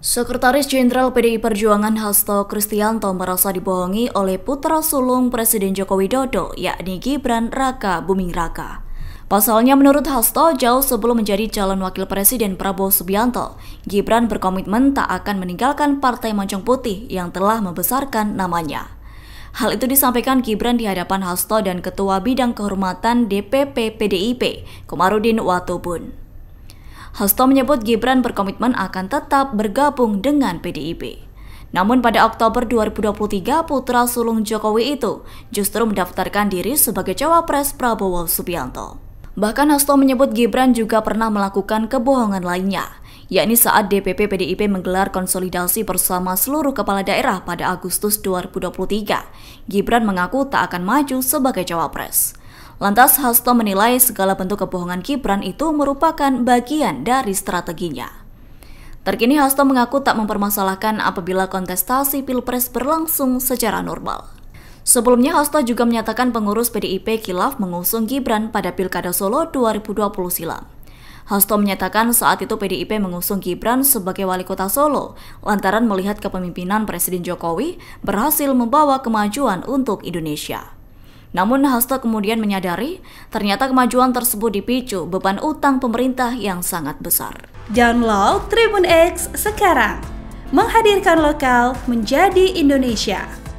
Sekretaris Jenderal PDI Perjuangan Hasto Kristianto merasa dibohongi oleh putra sulung Presiden Joko Widodo, yakni Gibran Raka Buming Raka. Pasalnya menurut Hasto, jauh sebelum menjadi calon wakil presiden Prabowo Subianto, Gibran berkomitmen tak akan meninggalkan Partai Moncong Putih yang telah membesarkan namanya. Hal itu disampaikan Gibran di hadapan Hasto dan Ketua Bidang Kehormatan DPP PDIP, Komarudin Watubun. Hasto menyebut Gibran berkomitmen akan tetap bergabung dengan PDIP. Namun pada Oktober 2023, putra sulung Jokowi itu justru mendaftarkan diri sebagai cawapres Prabowo Subianto. Bahkan Hasto menyebut Gibran juga pernah melakukan kebohongan lainnya, yakni saat DPP PDIP menggelar konsolidasi bersama seluruh kepala daerah pada Agustus 2023. Gibran mengaku tak akan maju sebagai cawapres. Lantas Hasto menilai segala bentuk kebohongan Gibran itu merupakan bagian dari strateginya. Terkini Hasto mengaku tak mempermasalahkan apabila kontestasi Pilpres berlangsung secara normal. Sebelumnya Hasto juga menyatakan pengurus PDIP Kilaf mengusung Gibran pada Pilkada Solo 2020 silam. Hasto menyatakan saat itu PDIP mengusung Gibran sebagai wali kota Solo lantaran melihat kepemimpinan Presiden Jokowi berhasil membawa kemajuan untuk Indonesia. Namun Hasto kemudian menyadari ternyata kemajuan tersebut dipicu beban utang pemerintah yang sangat besar. Download Tribun X sekarang. Menghadirkan lokal menjadi Indonesia.